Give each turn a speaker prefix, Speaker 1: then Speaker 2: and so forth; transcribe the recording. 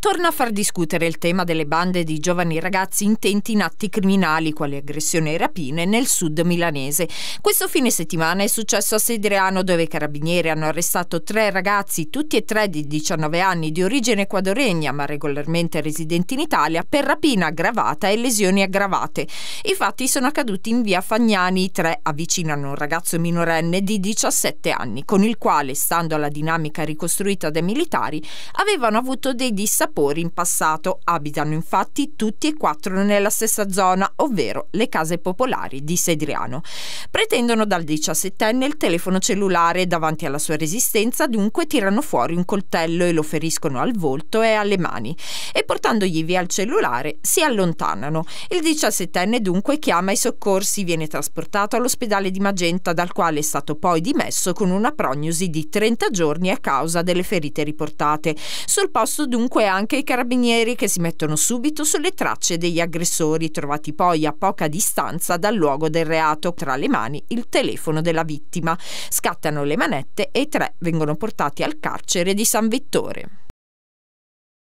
Speaker 1: torna a far discutere il tema delle bande di giovani ragazzi intenti in atti criminali quali aggressioni e rapine nel sud milanese. Questo fine settimana è successo a Sedreano dove i carabinieri hanno arrestato tre ragazzi, tutti e tre di 19 anni di origine equadoregna ma regolarmente residenti in Italia, per rapina aggravata e lesioni aggravate. I fatti sono accaduti in via Fagnani, i tre avvicinano un ragazzo minorenne di 17 anni con il quale, stando alla dinamica ricostruita dai militari, avevano avuto dei dissapori sapori in passato. Abitano infatti tutti e quattro nella stessa zona, ovvero le case popolari di Sedriano. Pretendono dal 17enne il telefono cellulare e davanti alla sua resistenza dunque tirano fuori un coltello e lo feriscono al volto e alle mani e portandogli via il cellulare si allontanano. Il 17enne dunque chiama i soccorsi, viene trasportato all'ospedale di Magenta dal quale è stato poi dimesso con una prognosi di 30 giorni a causa delle ferite riportate sul posto dunque anche i carabinieri che si mettono subito sulle tracce degli aggressori trovati poi a poca distanza dal luogo del reato. Tra le mani il telefono della vittima. Scattano le manette e i tre vengono portati al carcere di San Vittore.